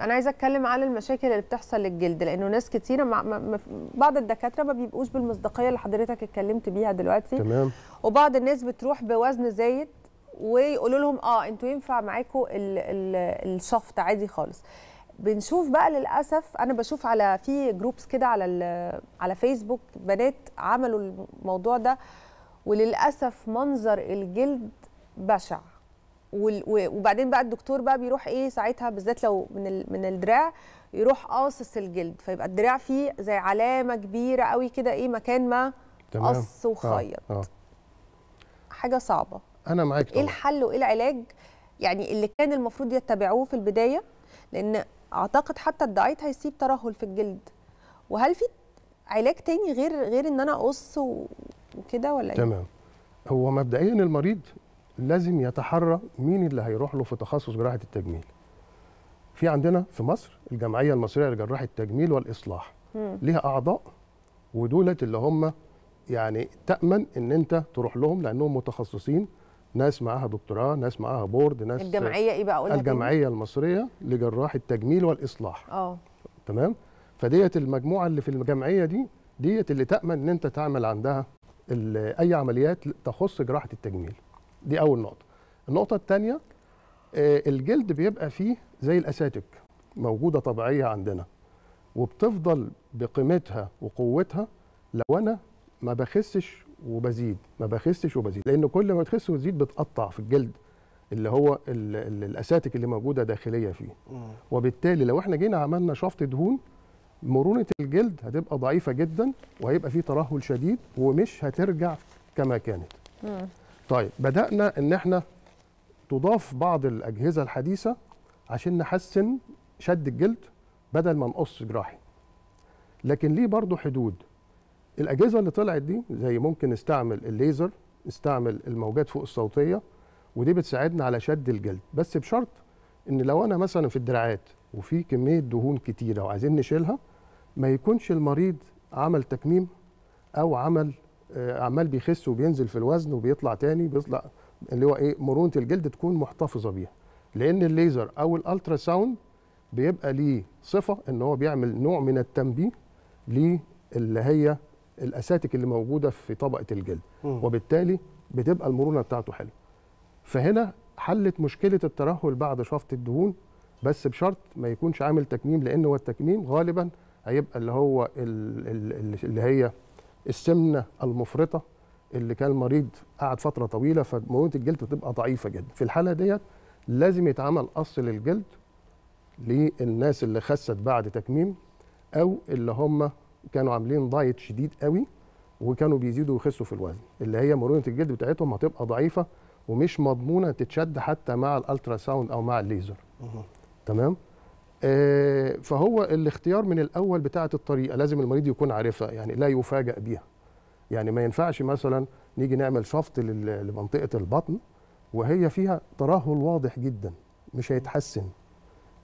انا عايزه اتكلم على المشاكل اللي بتحصل للجلد لانه ناس كتيره مع بعض الدكاتره ما بيبقوش بالمصداقيه اللي حضرتك اتكلمت بيها دلوقتي تمام وبعض الناس بتروح بوزن زايد ويقولوا لهم اه انتوا ينفع معاكم الشفط عادي خالص بنشوف بقى للاسف انا بشوف على في جروبس كده على على فيسبوك بنات عملوا الموضوع ده وللاسف منظر الجلد بشع وبعدين بقى الدكتور بقى بيروح ايه ساعتها بالذات لو من من الدراع يروح قاصص الجلد فيبقى الدراع فيه زي علامه كبيره قوي كده ايه مكان ما قص وخيط آه. آه. حاجه صعبه انا معاك ايه طبعا. ايه الحل وايه العلاج يعني اللي كان المفروض يتبعوه في البدايه لان اعتقد حتى الدايت هيسيب ترهل في الجلد وهل في علاج تاني غير غير ان انا اقص وكده ولا إيه؟ تمام إيه؟ هو مبدئيا المريض لازم يتحرى مين اللي هيروح له في تخصص جراحه التجميل في عندنا في مصر الجمعيه المصريه لجراحه التجميل والاصلاح ليها اعضاء ودولت اللي هم يعني تامن ان انت تروح لهم لانهم متخصصين ناس معاها دكتوراه ناس معاها بورد ناس الجمعيه ايه بقى اقولها الجمعيه المصريه لجراحه التجميل والاصلاح اه تمام فديت المجموعه اللي في الجمعيه دي ديت اللي تامن ان انت تعمل عندها اي عمليات تخص جراحه التجميل دي اول نقطه النقطه الثانيه آه، الجلد بيبقى فيه زي الاساتك موجوده طبيعيه عندنا وبتفضل بقيمتها وقوتها لو انا ما بخسش وبزيد ما بخسش وبزيد لان كل ما تخس وتزيد بتقطع في الجلد اللي هو ال الاساتك اللي موجوده داخليه فيه وبالتالي لو احنا جينا عملنا شفط دهون مرونه الجلد هتبقى ضعيفه جدا وهيبقى فيه ترهل شديد ومش هترجع كما كانت مم. طيب بدانا ان احنا تضاف بعض الاجهزه الحديثه عشان نحسن شد الجلد بدل ما نقص جراحي لكن ليه برضه حدود الاجهزه اللي طلعت دي زي ممكن نستعمل الليزر نستعمل الموجات فوق الصوتيه ودي بتساعدنا على شد الجلد بس بشرط ان لو انا مثلا في الدراعات وفي كميه دهون كتيره وعايزين نشيلها ما يكونش المريض عمل تكميم او عمل آه، عمال بيخس وبينزل في الوزن وبيطلع تاني بيطلع اللي هو ايه مرونه الجلد تكون محتفظه بيها لان الليزر او الالترا ساوند بيبقى ليه صفه ان هو بيعمل نوع من التنبيه للي هي الاساتك اللي موجوده في طبقه الجلد وبالتالي بتبقى المرونه بتاعته حلوه فهنا حلت مشكله الترهل بعد شفط الدهون بس بشرط ما يكونش عامل تكميم لان هو التكميم غالبا هيبقى اللي هو اللي هي السمنه المفرطه اللي كان المريض قعد فتره طويله فمرونه الجلد بتبقى ضعيفه جدا في الحاله ديت لازم يتعمل قص للجلد للناس اللي خست بعد تكميم او اللي هم كانوا عاملين دايت شديد قوي وكانوا بيزيدوا ويخسوا في الوزن اللي هي مرونه الجلد بتاعتهم هتبقى ضعيفه ومش مضمونه تتشد حتى مع الالترا ساوند او مع الليزر تمام آه، فهو الاختيار من الاول بتاعه الطريقه لازم المريض يكون عارفها يعني لا يفاجئ بيها يعني ما ينفعش مثلا نيجي نعمل شفط لمنطقه البطن وهي فيها ترهل واضح جدا مش هيتحسن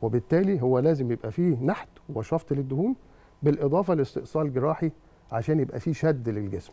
وبالتالي هو لازم يبقى فيه نحت وشفط للدهون بالاضافه لاستئصال جراحي عشان يبقى فيه شد للجسم